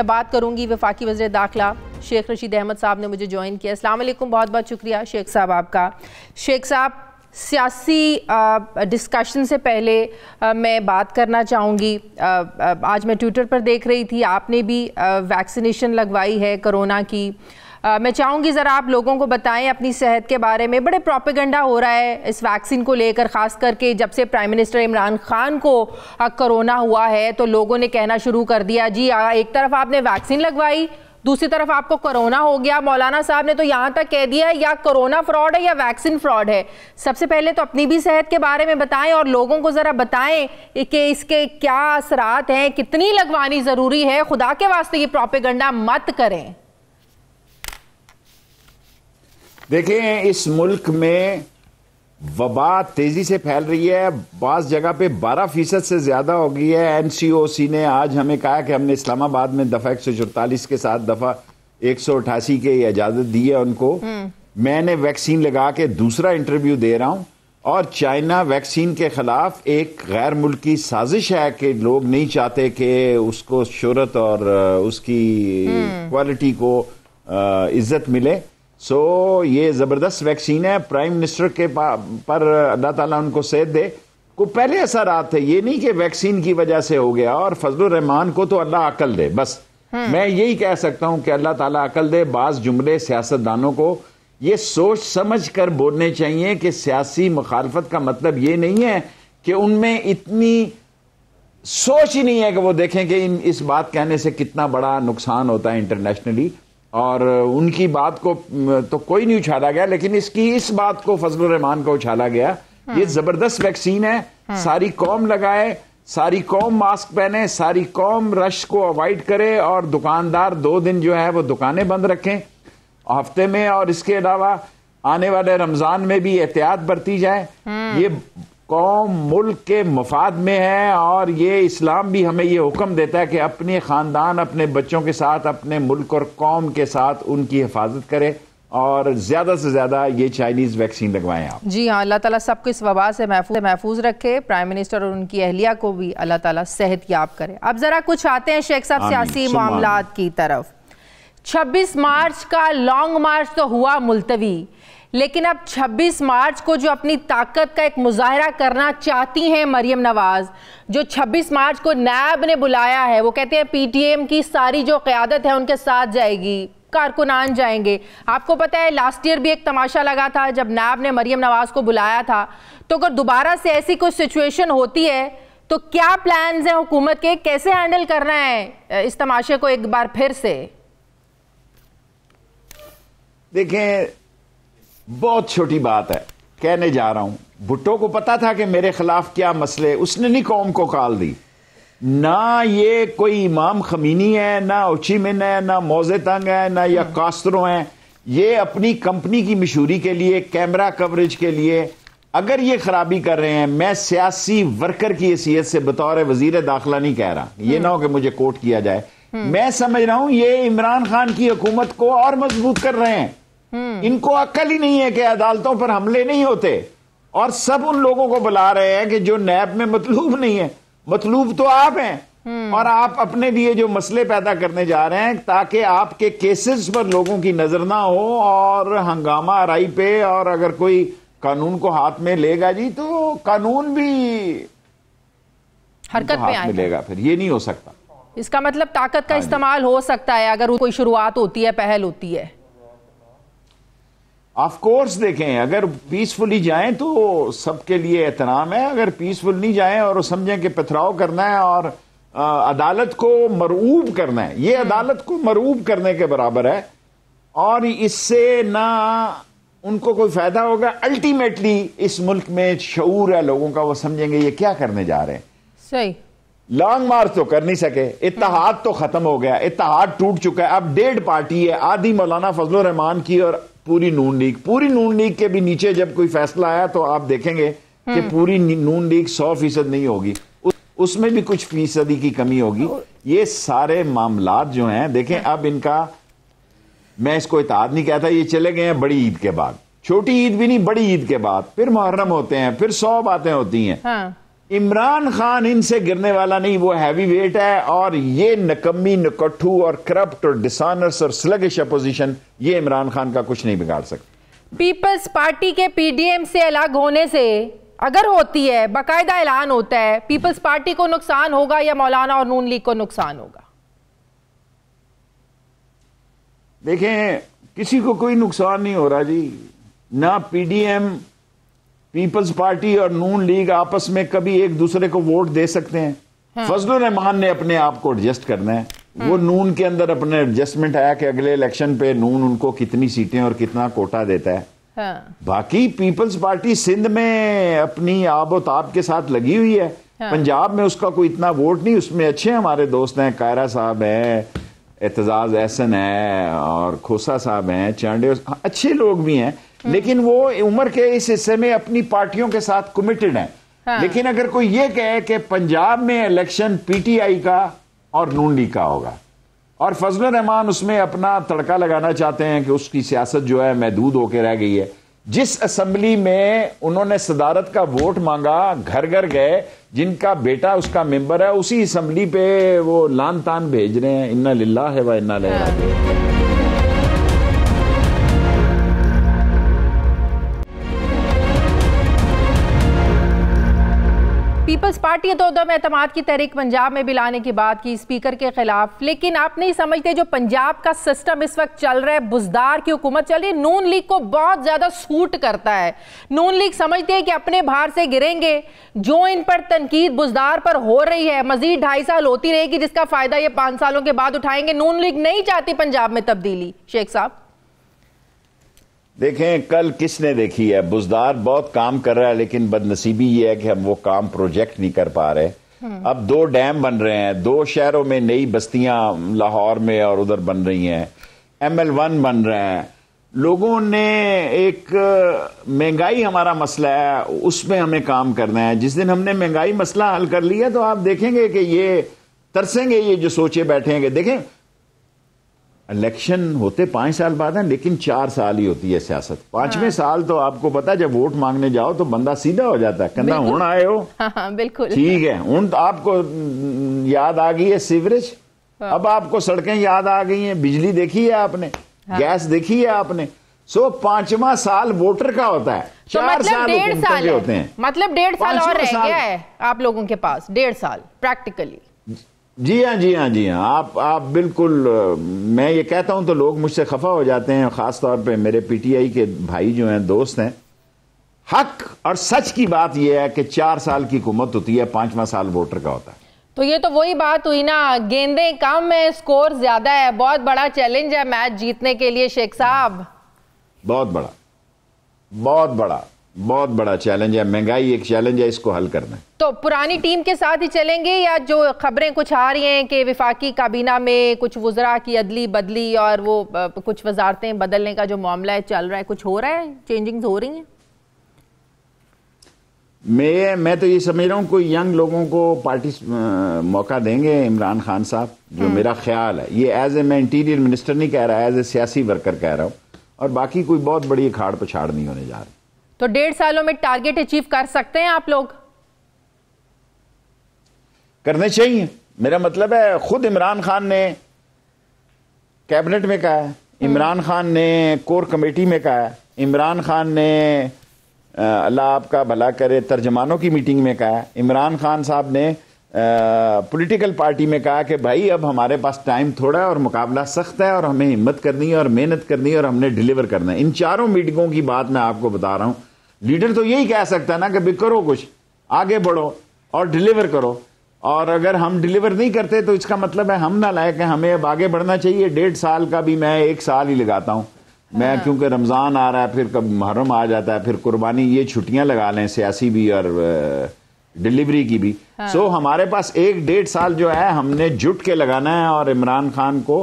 मैं बात करूंगी वफाकी वजर दाखिला शेख रशीद अहमद साहब ने मुझे ज्वाइन किया असलम बहुत बहुत शुक्रिया शेख साहब आपका शेख साहब सियासी डिस्कशन से पहले आ, मैं बात करना चाहूँगी आज मैं ट्विटर पर देख रही थी आपने भी वैक्सीनेशन लगवाई है कोरोना की आ, मैं चाहूँगी ज़रा आप लोगों को बताएं अपनी सेहत के बारे में बड़े प्रोपेगेंडा हो रहा है इस वैक्सीन को लेकर ख़ास करके जब से प्राइम मिनिस्टर इमरान खान को कोरोना हुआ है तो लोगों ने कहना शुरू कर दिया जी आ, एक तरफ आपने वैक्सीन लगवाई दूसरी तरफ आपको कोरोना हो गया मौलाना साहब ने तो यहाँ तक कह दिया है या कोरोना फ्रॉड है या वैक्सीन फ्रॉड है सबसे पहले तो अपनी भी सेहत के बारे में बताएं और लोगों को ज़रा बताएं कि इसके क्या असरात हैं कितनी लगवानी ज़रूरी है खुदा के वास्ते ये प्रॉपिगंडा मत करें देखें इस मुल्क में वबा तेजी से फैल रही है बास जगह पे 12 फीसद से ज्यादा हो गई है एनसीओसी ने आज हमें कहा कि हमने इस्लामाबाद में दफा एक के साथ दफा एक के इजाजत दी है उनको हम्म। मैंने वैक्सीन लगा के दूसरा इंटरव्यू दे रहा हूं और चाइना वैक्सीन के खिलाफ एक गैर मुल्की साजिश है कि लोग नहीं चाहते कि उसको शहरत और उसकी हम्म। क्वालिटी को इज्जत मिले सो so, ये ज़बरदस्त वैक्सीन है प्राइम मिनिस्टर के पर अल्लाह ताला उनको सेहत दे को पहले असर आते ये नहीं कि वैक्सीन की वजह से हो गया और फजल रहमान को तो अल्लाह अकल दे बस हम्म। मैं यही कह सकता हूं कि अल्लाह ताला अकल दे बाज जुमले सियासतदानों को ये सोच समझ कर बोलने चाहिए कि सियासी मुखालफत का मतलब ये नहीं है कि उनमें इतनी सोच ही नहीं है कि वो देखें कि इन इस बात कहने से कितना बड़ा नुकसान होता है इंटरनेशनली और उनकी बात को तो कोई नहीं उछाला गया लेकिन इसकी इस बात को फजल रहमान को उछाला गया हाँ। ये जबरदस्त वैक्सीन है हाँ। सारी कौम लगाए सारी कौम मास्क पहने सारी कौम रश को अवॉइड करे और दुकानदार दो दिन जो है वो दुकानें बंद रखें हफ्ते में और इसके अलावा आने वाले रमजान में भी एहतियात बरती जाए हाँ। ये कौम मुल्क के मफाद में है और ये इस्लाम भी हमें ये हुक्म देता है कि अपने ख़ानदान अपने बच्चों के साथ अपने मुल्क और कौम के साथ उनकी हिफाजत करें और ज़्यादा से ज़्यादा ये चाइनीज़ वैक्सीन लगवाएं आप जी हाँ अल्लाह ताला सबको इस वबा से महफूज महफूज रखे प्राइम मिनिस्टर और उनकी अहलिया को भी अल्लाह ताला सेहत याब करे अब ज़रा कुछ आते हैं शेख साहब सियासी मामला की तरफ छब्बीस मार्च का लॉन्ग मार्च तो हुआ मुलतवी लेकिन अब 26 मार्च को जो अपनी ताकत का एक मुजाहरा करना चाहती हैं मरियम नवाज़ जो 26 मार्च को नैब ने बुलाया है वो कहते हैं पीटीएम की सारी जो क़्यादत है उनके साथ जाएगी कारकुनान जाएंगे आपको पता है लास्ट ईयर भी एक तमाशा लगा था जब नैब ने मरियम नवाज़ को बुलाया था तो अगर दोबारा से ऐसी कोई सिचुएशन होती है तो क्या प्लान हैं हुकूमत के कैसे हैंडल कर रहे हैं इस तमाशे को एक बार फिर से देखें बहुत छोटी बात है कहने जा रहा हूं भुट्टो को पता था कि मेरे खिलाफ क्या मसले उसने नहीं कौम को काल दी ना ये कोई इमाम खमीनी है ना मिन है ना मोजे तंग है ना या हम्म। कास्तरों है ये अपनी कंपनी की मशहूरी के लिए कैमरा कवरेज के लिए अगर ये खराबी कर रहे हैं मैं सियासी वर्कर की हैसियत से बतौर वजीर दाखिला नहीं कह रहा ये हम्म। ना हो कि मुझे कोट किया जाए हम्म। मैं समझ रहा हूं ये इमरान खान की हुकूमत को और मजबूत कर रहे हैं हम्म। इनको अक्ल ही नहीं है कि अदालतों पर हमले नहीं होते और सब उन लोगों को बुला रहे हैं कि जो नैब में मतलूब नहीं है मतलूब तो आप हैं हम्म। और आप अपने लिए जो मसले पैदा करने जा रहे हैं ताकि आपके केसेस पर लोगों की नजर ना हो और हंगामा आराई पे और अगर कोई कानून को हाथ में लेगा जी तो कानून भी हरकत में, में लेगा फिर ये नहीं हो सकता इसका मतलब ताकत का हाँ इस्तेमाल हो सकता है अगर कोई शुरुआत होती है पहल होती है ऑफ कोर्स देखें अगर पीसफुली जाएं तो सबके लिए एहतराम है अगर पीसफुल नहीं जाएं और समझें कि पथराव करना है और आ, अदालत को मरूब करना है ये अदालत को मरूब करने के बराबर है और इससे ना उनको कोई फायदा होगा अल्टीमेटली इस मुल्क में शूर है लोगों का वो समझेंगे ये क्या करने जा रहे हैं सही लॉन्ग मार्च तो कर नहीं सके इतिहाद तो खत्म हो गया इतिहाद टूट चुका है अब डेढ़ पार्टी है आधी मौलाना फजल रहमान की और पूरी नून लीग पूरी नून लीग के भी नीचे जब कोई फैसला आया तो आप देखेंगे कि हम्म। पूरी नून लीग सौ फीसद नहीं होगी उसमें भी कुछ फीसदी की कमी होगी ये सारे मामला जो हैं देखें हाँ। अब इनका मैं इसको इताद नहीं कहता ये चले गए हैं बड़ी ईद के बाद छोटी ईद भी नहीं बड़ी ईद के बाद फिर मुहर्रम होते हैं फिर सौ बातें होती हैं हाँ। इमरान खान इनसे गिरने वाला नहीं वो हैवी वेट है और ये नकम्मी नकट्ठू और करप्ट और डिसनर्स और स्लगिश अपोजिशन ये इमरान खान का कुछ नहीं बिगाड़ सकता पीपल्स पार्टी के पीडीएम से अलग होने से अगर होती है बाकायदा ऐलान होता है पीपल्स पार्टी को नुकसान होगा या मौलाना और नून लीग को नुकसान होगा देखें किसी को कोई नुकसान नहीं हो रहा जी ना पीडीएम पीपल्स पार्टी और नून लीग आपस में कभी एक दूसरे को वोट दे सकते हैं हाँ। फजलुर रहमान ने अपने आप को एडजस्ट करना है हाँ। वो नून के अंदर अपने एडजस्टमेंट आया कि अगले इलेक्शन पे नून उनको कितनी सीटें और कितना कोटा देता है हाँ। बाकी पीपल्स पार्टी सिंध में अपनी आबो ताब के साथ लगी हुई है हाँ। पंजाब में उसका कोई इतना वोट नहीं उसमें अच्छे हमारे दोस्त हैं कायरा साहब हैं एतजाज एहसन है और खोसा साहब हैं चांडे हाँ, अच्छे लोग भी हैं हम्म। लेकिन वो उम्र के इस हिस्से में अपनी पार्टियों के साथ कमिटेड है हाँ। लेकिन अगर कोई ये कहे कि पंजाब में इलेक्शन पीटीआई का और नून लीग का होगा और फजल रहमान उसमें अपना तड़का लगाना चाहते हैं कि उसकी सियासत जो है महदूद होकर रह गई है जिस असम्बली में उन्होंने सदारत का वोट मांगा घर घर गए जिनका बेटा उसका मेंबर है उसी असम्बली पे वो लान तान भेज रहे हैं इन्ना लिल्ला है व इन्ना लहरा हाँ। पीपल्स पार्टी अतोदम एतम की तहरीक पंजाब में भी लाने की बात की स्पीकर के खिलाफ लेकिन आप नहीं समझते जो पंजाब का सिस्टम इस वक्त चल रहा है बुजदार की हुकूमत चल रही है नून लीग को बहुत ज़्यादा सूट करता है नून लीग समझती है कि अपने भार से गिरेंगे जो इन पर तनकीद बुजदार पर हो रही है मजीद ढाई साल होती रहेगी जिसका फ़ायदा ये पांच सालों के बाद उठाएंगे नून लीग नहीं चाहती पंजाब में तब्दीली शेख साहब देखें कल किसने देखी है बुजदार बहुत काम कर रहा है लेकिन बदनसीबी ये है कि हम वो काम प्रोजेक्ट नहीं कर पा रहे हम्म। अब दो डैम बन रहे हैं दो शहरों में नई बस्तियां लाहौर में और उधर बन रही हैं एम एल वन बन रहे हैं लोगों ने एक महंगाई हमारा मसला है उसमें हमें काम करना है जिस दिन हमने महंगाई मसला हल कर लिया तो आप देखेंगे कि ये तरसेंगे ये जो सोचे बैठेंगे देखें इलेक्शन होते पांच साल बाद है लेकिन चार साल ही होती है सियासत पांचवें हाँ। साल तो आपको पता जब वोट मांगने जाओ तो बंदा सीधा हो जाता है कंधा हूं आए हो हाँ, हाँ, बिल्कुल ठीक है हूं तो आपको याद आ गई है सीवरेज हाँ। अब आपको सड़कें याद आ गई हैं बिजली देखी है आपने हाँ। गैस देखी है आपने सो पांचवा साल वोटर का होता है तो चार मतलब साल डेढ़ साल होते हैं मतलब डेढ़ साल और रह गया है आप लोगों के पास डेढ़ साल प्रैक्टिकली जी हाँ जी हाँ जी हाँ आप आप बिल्कुल मैं ये कहता हूँ तो लोग मुझसे खफा हो जाते हैं खास तौर पे मेरे पीटीआई के भाई जो हैं दोस्त हैं हक और सच की बात यह है कि चार साल की हुकूमत होती है पांचवा साल वोटर का होता है तो ये तो वही बात हुई ना गेंदे कम है स्कोर ज्यादा है बहुत बड़ा चैलेंज है मैच जीतने के लिए शेख साहब बहुत बड़ा बहुत बड़ा बहुत बड़ा चैलेंज है महंगाई एक चैलेंज है इसको हल करना है तो पुरानी टीम के साथ ही चलेंगे या जो खबरें कुछ आ रही हैं कि विफाकी काबीना में कुछ वजरा की अदली बदली और वो कुछ वजारतें बदलने का जो मामला है चल रहा है कुछ हो रहा है चेंजिंग हो रही हैं मैं मैं तो ये समझ रहा हूँ कोई यंग लोगों को पार्टी मौका देंगे इमरान खान साहब जो हम्म। मेरा ख्याल है ये एज ए मैं इंटीरियर मिनिस्टर नहीं कह रहा एज ए सियासी वर्कर कह रहा हूँ और बाकी कोई बहुत बड़ी अखाड़ पछाड़ नहीं होने जा रही तो डेढ़ सालों में टारगेट अचीव कर सकते हैं आप लोग करने चाहिए मेरा मतलब है खुद इमरान खान ने कैबिनेट में कहा है हम्म। इमरान खान ने कोर कमेटी में कहा है इमरान खान ने अल्लाह आपका भला करे तर्जमानों की मीटिंग में कहा इमरान खान साहब ने पॉलिटिकल पार्टी में कहा कि भाई अब हमारे पास टाइम थोड़ा है और मुकाबला सख्त है और हमें हिम्मत करनी है और मेहनत करनी है और हमने डिलीवर करना है इन चारों मीटिंगों की बात मैं आपको बता रहा हूँ लीडर तो यही कह सकता है ना कि भी करो कुछ आगे बढ़ो और डिलीवर करो और अगर हम डिलीवर नहीं करते तो इसका मतलब है हम ना लायक है हमें अब आगे बढ़ना चाहिए डेढ़ साल का भी मैं एक साल ही लगाता हूँ मैं हाँ। क्योंकि रमज़ान आ रहा है फिर कब मुहर्रम आ जाता है फिर कुर्बानी ये छुट्टियां लगा लें सियासी भी और डिलीवरी की भी सो हाँ। हमारे पास एक डेढ़ साल जो है हमने जुट के लगाना है और इमरान खान को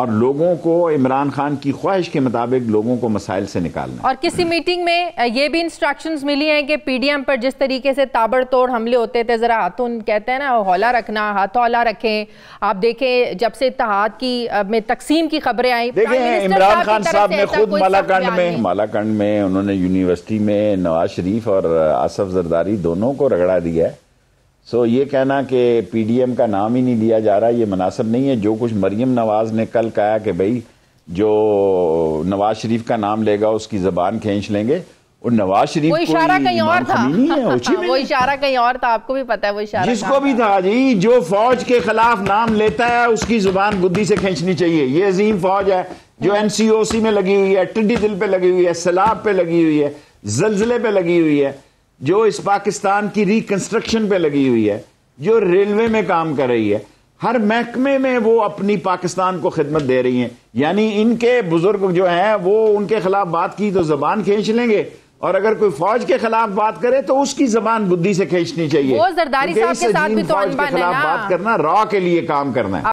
और लोगों को इमरान खान की ख्वाहिश के मुताबिक लोगों को मसाइल से निकालना और किसी मीटिंग में ये भी इंस्ट्रक्शंस मिली हैं कि पीडीएम पर जिस तरीके से ताबड़तोड़ हमले होते थे ज़रा हाथों कहते हैं ना हौला रखना हाथ हौला रखें आप देखें जब से इतहाद की में तकसीम की खबरें आई देखें इमरान खान साहब ने खुद मालाकंड में मालाकंड में उन्होंने यूनिवर्सिटी में नवाज शरीफ और आसफ जरदारी दोनों को रगड़ा दिया है सो so, ये कहना कि पीडीएम का नाम ही नहीं लिया जा रहा ये मुनासिब नहीं है जो कुछ मरियम नवाज़ ने कल कहा कि भाई जो नवाज शरीफ का नाम लेगा उसकी जबान खींच लेंगे और नवाज शरीफ वो इशारा कहीं और था है, वो इशारा कहीं और था आपको भी पता है वो इशारा जिसको भी था जी जो फौज के खिलाफ नाम लेता है उसकी जुबान बुद्धि से खींचनी चाहिए ये अजीम फौज है जो एनसीओसी हम्म। में लगी हुई है टिड्डी दिल पे लगी हुई है सैलाब पे लगी हुई है जलजिले पे लगी हुई है जो इस पाकिस्तान की रिकंस्ट्रक्शन पे लगी हुई है जो रेलवे में काम कर रही है हर महकमे में वो अपनी पाकिस्तान को खिदमत दे रही हैं यानी इनके बुजुर्ग जो हैं वो उनके खिलाफ बात की तो जबान खींच लेंगे और अगर कोई फौज के खिलाफ बात करे तो उसकी जबान बुद्धि से खींचनी चाहिए वो जरदारी साहब के साथ भी तो अनबन है ना बात करना रॉ के लिए काम करना है